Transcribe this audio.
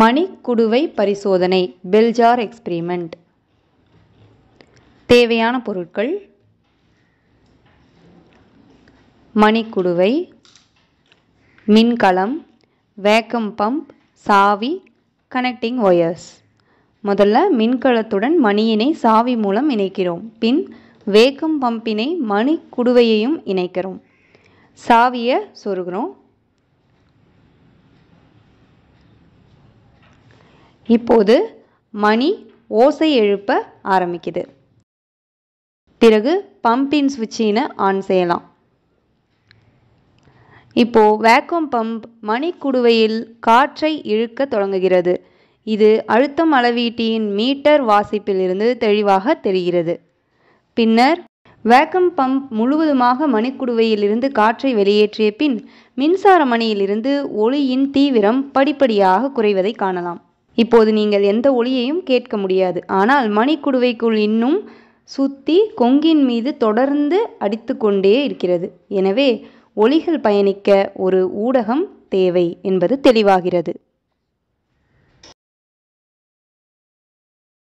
மணிக்குடுவை பரிசோதனை பெல்ஜார் எக்ஸ்பிரிமெண்ட் தேவையான பொருட்கள் மணிக்குடுவை மின்கலம் வேக்கம் பம்ப் சாவி கனெக்டிங் ஒயர்ஸ் முதல்ல மின்கலத்துடன் மணியினை சாவி மூலம் இணைக்கிறோம் பின் வேக்கம் பம்பினை மணிக்குடுவையையும் இணைக்கிறோம் சாவியை சொருகிறோம் இப்போது மணி ஓசை எழுப்ப ஆரம்பிக்குது பிறகு பம்பின் சுவிட்சினை ஆன் செய்யலாம் இப்போ வேக்கம் பம்ப் மணிக்குடுவையில் காற்றை இழுக்க தொடங்குகிறது இது அழுத்தம் அளவீட்டியின் மீட்டர் வாசிப்பிலிருந்து தெளிவாக தெரிகிறது பின்னர் வேக்கம் பம்ப் முழுவதுமாக மணிக்குடுவையிலிருந்து காற்றை வெளியேற்றிய பின் மின்சார மணியிலிருந்து ஒளியின் தீவிரம் படிப்படியாக குறைவதை காணலாம் இப்போது நீங்கள் எந்த ஒளியையும் கேட்க முடியாது ஆனால் மணிக்குடுவைக்குள் இன்னும் சுத்தி கொங்கின் மீது தொடர்ந்து அடித்து கொண்டே இருக்கிறது எனவே ஒளிகள் பயணிக்க ஒரு ஊடகம் தேவை என்பது தெளிவாகிறது